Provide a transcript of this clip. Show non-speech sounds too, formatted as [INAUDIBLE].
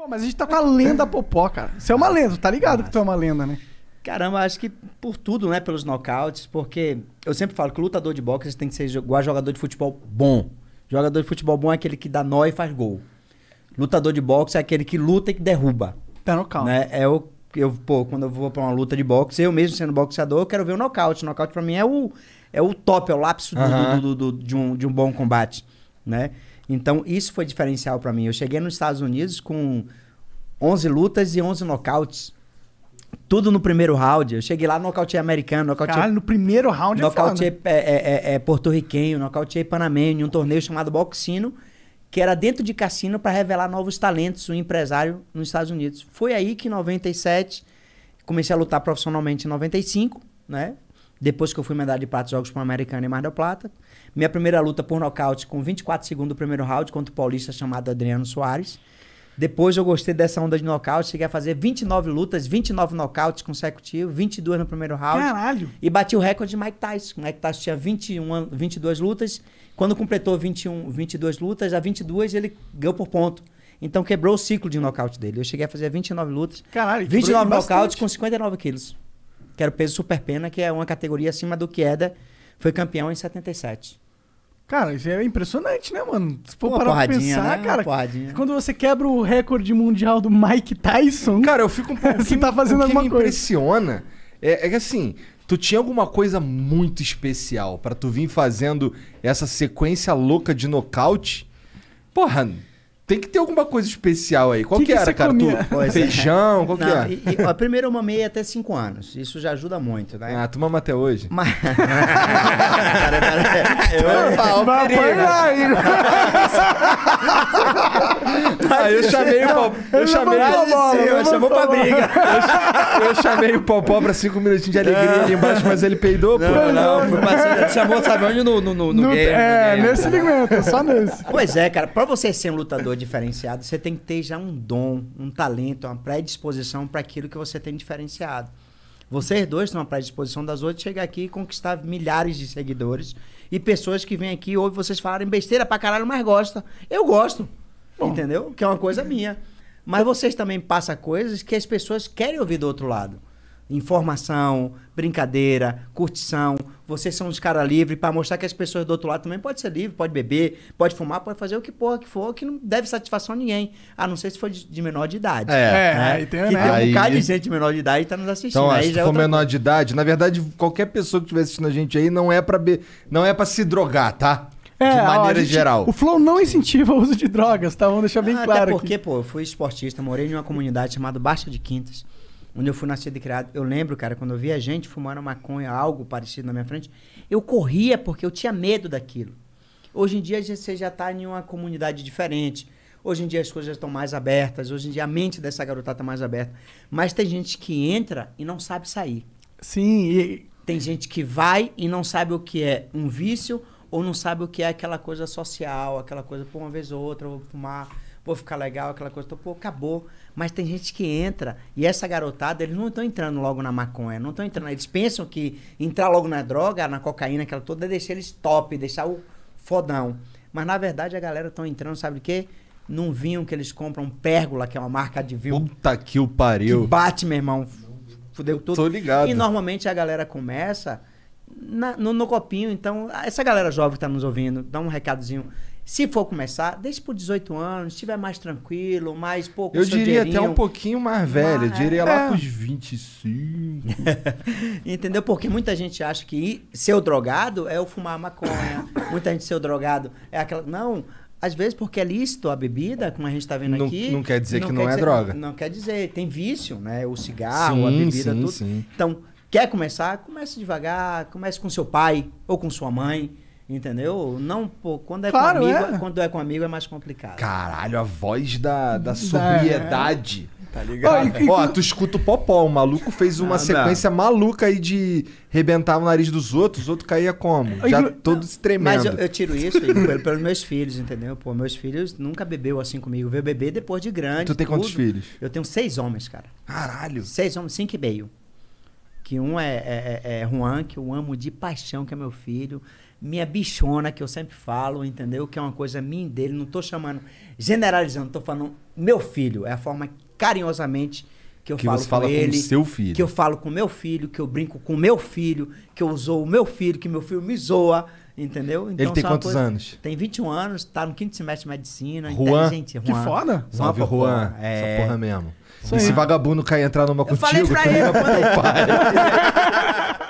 Pô, mas a gente tá com a lenda Popó, cara. Isso é uma lenda, tá ligado que tu é uma lenda, né? Caramba, acho que por tudo, né? Pelos nocautes, porque eu sempre falo que o lutador de boxe tem que ser igual jogador de futebol bom. Jogador de futebol bom é aquele que dá nó e faz gol. Lutador de boxe é aquele que luta e que derruba. Tá nocaute. Né? É o eu, pô, quando eu vou pra uma luta de boxe, eu mesmo sendo boxeador, eu quero ver o nocaute. nocaute pra mim é o, é o top, é o lápis uhum. do, do, do, de, um, de um bom combate, né? Então, isso foi diferencial para mim. Eu cheguei nos Estados Unidos com 11 lutas e 11 nocautes. Tudo no primeiro round. Eu cheguei lá, nocautei americano, nocautei... Caralho, no primeiro round é Nocautei é, é, é, é, porto-riquenho, nocautei panamenho, um torneio chamado Boxino, que era dentro de cassino para revelar novos talentos, um empresário nos Estados Unidos. Foi aí que em 97, comecei a lutar profissionalmente em 95, né? Depois que eu fui medalha de prata Jogos para americana e Mar da Plata. Minha primeira luta por nocaute com 24 segundos do primeiro round contra o paulista chamado Adriano Soares. Depois eu gostei dessa onda de nocaute, cheguei a fazer 29 lutas, 29 nocautes consecutivos, 22 no primeiro round. Caralho! E bati o recorde de Mike Tyson. O Mike Tyson tinha 21, 22 lutas. Quando completou 21, 22 lutas, a 22 ele ganhou por ponto. Então quebrou o ciclo de nocaute dele. Eu cheguei a fazer 29 lutas. Caralho, 29 nocautes com 59 quilos que era o peso super pena, que é uma categoria acima do que foi campeão em 77. Cara, isso é impressionante, né, mano? Se for uma parar pra pensar, né? cara. Quando você quebra o recorde mundial do Mike Tyson. Cara, eu fico um [LAUGHS] pouco. você tá fazendo o que me impressiona é, é que assim, tu tinha alguma coisa muito especial para tu vir fazendo essa sequência louca de nocaute. Porra, tem que ter alguma coisa especial aí. Qual que, que, que era, cara? Tu, é. feijão? Qual Não, que é? era? E, e, ó, primeiro eu mamei é até 5 anos. Isso já ajuda muito, né? Ah, tu mama até hoje? [LAUGHS] Mas... eu era pau, Aí ah, eu chamei o Popó. Eu chamei o Popó. Chamou pra briga. Eu chamei o Popó pra 5 minutinhos de alegria ali embaixo, mas ele peidou, pô. Não, não. não. Mas chamou, sabe onde? No, no, no, no, no game. É, nesse segmento, só nesse. Pois é, cara. Pra você ser um lutador diferenciado, você tem que ter já um dom, um talento, uma predisposição para aquilo que você tem diferenciado. Vocês dois têm uma predisposição das outras, chegar aqui e conquistar milhares de seguidores e pessoas que vêm aqui ouvem vocês falarem besteira pra caralho, mas gosta. Eu gosto, Bom. entendeu? Que é uma coisa minha. Mas vocês também passam coisas que as pessoas querem ouvir do outro lado informação, brincadeira, curtição. Vocês são uns caras livres para mostrar que as pessoas do outro lado também pode ser livre, pode beber, pode fumar, pode fazer o que porra que for, que não deve satisfação a ninguém. A não ser se for de, menor de idade. É, é né? é tem, né? que tem um bocado de gente de menor de idade tá nos assistindo. Então, aí se é for outra... menor de idade, na verdade, qualquer pessoa que estiver assistindo a gente aí não é para be... não é para se drogar, tá? É, de maneira gente, geral. O Flow não incentiva o uso de drogas, tá? Vamos deixar bem ah, claro. Até porque, aqui. pô, eu fui esportista, morei em uma comunidade chamada Baixa de Quintas onde eu fui nascido e criado, eu lembro, cara, quando eu via gente fumando maconha, algo parecido na minha frente, eu corria porque eu tinha medo daquilo. Hoje em dia você já está em uma comunidade diferente. Hoje em dia as coisas estão mais abertas. Hoje em dia a mente dessa garotada está mais aberta. Mas tem gente que entra e não sabe sair. Sim. E... Tem gente que vai e não sabe o que é um vício ou não sabe o que é aquela coisa social, aquela coisa por uma vez ou outra, vou fumar pô, ficar legal, aquela coisa, pô, acabou. Mas tem gente que entra, e essa garotada, eles não estão entrando logo na maconha, não estão entrando. Eles pensam que entrar logo na droga, na cocaína, aquela toda, é deixar eles top, deixar o fodão. Mas na verdade a galera estão entrando, sabe o quê? Num vinho que eles compram, Pérgola, que é uma marca de vinho. Puta que o pariu. Que bate, meu irmão. Fudeu tudo. Tô ligado. E normalmente a galera começa na, no, no, copinho. Então, essa galera jovem que tá nos ouvindo, dá um recadozinho. Se for começar, deixe por 18 anos, se tiver mais tranquilo, mais pouco. Eu diria até um pouquinho mais velho, mas, diria lá é. pros 25. [LAUGHS] Entendeu? Porque muita gente acha que ser o drogado é o fumar maconha. muita gente ser o drogado é aquela. Não, às vezes porque é lícito a bebida, como a gente está vendo não, aqui. Não quer dizer não que não é droga. Não quer dizer, tem vício, né? O cigarro, sim, a bebida, sim, tudo. Sim. Então, Quer começar? Comece devagar, comece com seu pai ou com sua mãe. Entendeu? Não, pô, quando é claro, com amigo, é. quando é com amigo é mais complicado. Caralho, a voz da, da sobriedade. É. Tá ligado? Ó, oh, oh, tu escuta o Popó, o maluco fez uma ah, sequência não. maluca aí de rebentar o nariz dos outros, os outros caía como? Já não. todos tremendo. Mas eu, eu tiro isso pelos meus filhos, entendeu? Pô, meus filhos nunca bebeu assim comigo. Veio beber depois de grande. Tu tem tudo. quantos filhos? Eu tenho seis homens, cara. Caralho. Seis homens, cinco e meio. Que um é, é, é, é, Juan, que eu amo de paixão, que é meu filho. Minha bichona, que eu sempre falo, entendeu? Que é uma coisa minha dele. Não estou chamando, generalizando, estou falando meu filho. É a forma carinhosamente que eu que falo com ele. Com seu filho. Que eu falo com meu filho, que eu brinco com meu filho, que eu uso o meu filho, que meu filho me zoa. Entendeu? Então, ele tem é quantos coisa, anos? Tem 21 anos, está no quinto semestre de medicina. Juan, inteligente. Juan. Que foda! Salve, Juan. É, essa porra mesmo. Isso e aí. se vagabundo cair entrar numa eu contigo, falei pra tá ele, eu falei... [LAUGHS]